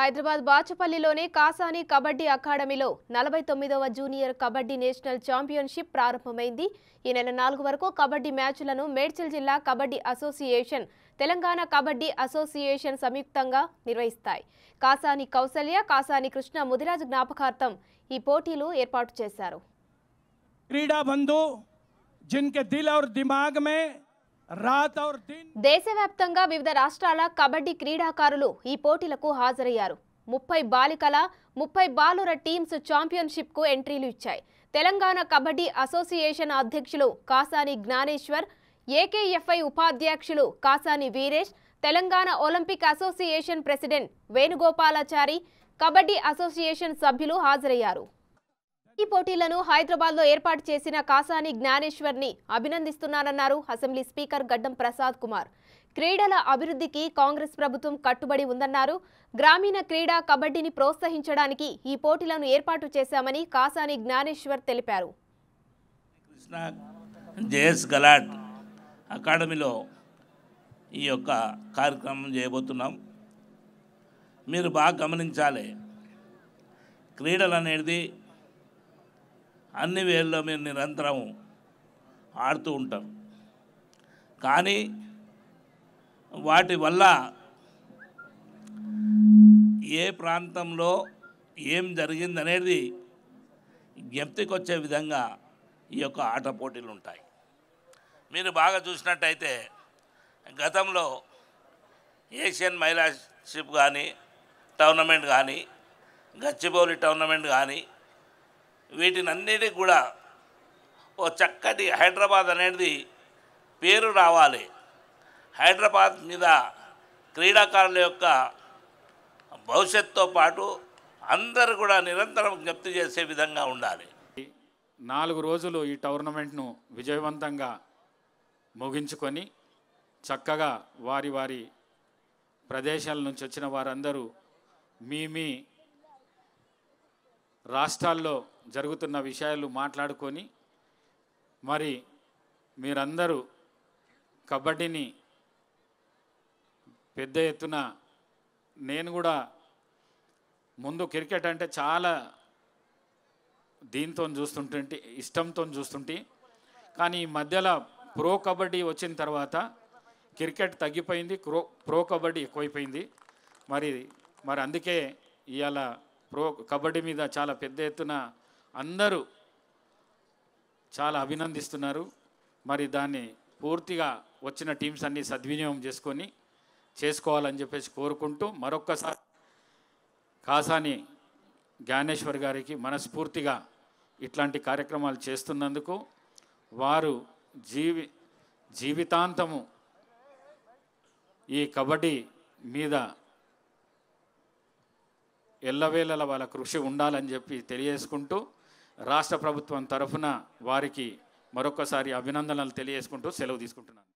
హైదరాబాద్ బాచుపల్లిలోని కాసాని కబడ్డీ అకాడమీలో నలభై తొమ్మిదవ జూనియర్ కబడ్డీ నేషనల్ ఛాంపియన్షిప్ ప్రారంభమైంది ఈ నెల నాలుగు వరకు కబడ్డీ మ్యాచ్లను మేడ్చల్ జిల్లా కబడ్డీ అసోసియేషన్ తెలంగాణ కబడ్డీ అసోసియేషన్ సంయుక్తంగా నిర్వహిస్తాయి కాసాని కౌసల్య కాసాని కృష్ణ ముదిరాజ్ జ్ఞాపకార్థం ఈ పోటీలు ఏర్పాటు చేశారు క్రీడా బంధు జిన్కే దిల్ దిమాగ్ మే దేశవ్యాప్తంగా వివిధ రాష్ట్రాల కబడ్డీ క్రీడాకారులు ఈ పోటీలకు హాజరయ్యారు ముప్పై బాలికల ముప్పై బాలుర టీమ్స్ ఛాంపియన్షిప్కు ఎంట్రీలు ఇచ్చాయి తెలంగాణ కబడ్డీ అసోసియేషన్ అధ్యక్షులు కాసాని జ్ఞానేశ్వర్ ఏకేఎఫ్ఐ ఉపాధ్యక్షులు Kasani Veeresh Telangana Olympic association president Venugopalachari kabaddi association సభ్యులు హాజరయ్యారు ఈ పోటీలను హైదరాబాద్ లో ఏర్పాటు చేసిన కాసాని జ్ఞానేశ్వర్ ని అభినందిస్తున్నానన్నారు అసెంబ్లీ స్పీకర్ గడ్డం ప్రసాద్ కుమార్ క్రీడల అభివృద్ధికి కాంగ్రెస్ ప్రభుత్వం కట్టుబడి ఉందన్నారు గ్రామీణ క్రీడా కబడ్డీని ప్రోత్సహించడానికి ఈ పోటీలను ఏర్పాటు చేశామని కాసాని జ్ఞానేశ్వర్ తెలిపారు అకాడమీలో ఈ యొక్క కార్యక్రమం చేయబోతున్నాం మీరు బాగా గమనించాలి క్రీడలు అనేది అన్ని వేళ్ళలో మీరు నిరంతరం ఆడుతూ ఉంటాం కానీ వాటి వల్ల ఏ ప్రాంతంలో ఏం జరిగిందనేది జ్ఞప్తికొచ్చే విధంగా ఈ యొక్క ఆట పోటీలు ఉంటాయి మీరు బాగా చూసినట్టయితే గతంలో ఏషియన్ మహిళా షిప్ కానీ టోర్నమెంట్ కానీ గచ్చిబౌలి టోర్నమెంట్ కానీ వీటిని అన్నిటికి కూడా ఓ చక్కటి హైదరాబాద్ అనేది పేరు రావాలి హైదరాబాద్ మీద క్రీడాకారుల యొక్క భవిష్యత్తుతో పాటు అందరూ కూడా నిరంతరం జ్ఞప్తి చేసే విధంగా ఉండాలి నాలుగు రోజులు ఈ టోర్నమెంట్ను విజయవంతంగా ముగించుకొని చక్కగా వారి వారి ప్రదేశాల నుంచి వచ్చిన వారందరూ మీ మీ రాష్ట్రాల్లో జరుగుతున్న విషయాలు మాట్లాడుకొని మరి మీరందరూ కబడ్డీని పెద్ద ఎత్తున నేను కూడా ముందు క్రికెట్ అంటే చాలా దీంతో చూస్తుంటే ఇష్టంతో చూస్తుంటే కానీ ఈ మధ్యలో ప్రో కబడ్డీ వచ్చిన తర్వాత క్రికెట్ తగ్గిపోయింది ప్రో ప్రో కబడ్డీ ఎక్కువైపోయింది మరి మరి అందుకే ఇవాళ ప్రో కబడ్డీ మీద చాలా పెద్ద ఎత్తున అందరూ చాలా అభినందిస్తున్నారు మరి దాన్ని పూర్తిగా వచ్చిన టీమ్స్ అన్నీ సద్వినియోగం చేసుకొని చేసుకోవాలని చెప్పేసి కోరుకుంటూ మరొక్కసారి కాసాని జ్ఞానేశ్వర్ గారికి మనస్ఫూర్తిగా ఇట్లాంటి కార్యక్రమాలు చేస్తున్నందుకు వారు జీవి జీవితాంతము ఈ కబడ్డీ మీద ఎల్లవేళల వాళ్ళ కృషి ఉండాలని చెప్పి తెలియజేసుకుంటూ రాష్ట్ర ప్రభుత్వం తరఫున వారికి మరొకసారి అభినందనలు తెలియజేసుకుంటూ సెలవు తీసుకుంటున్నాను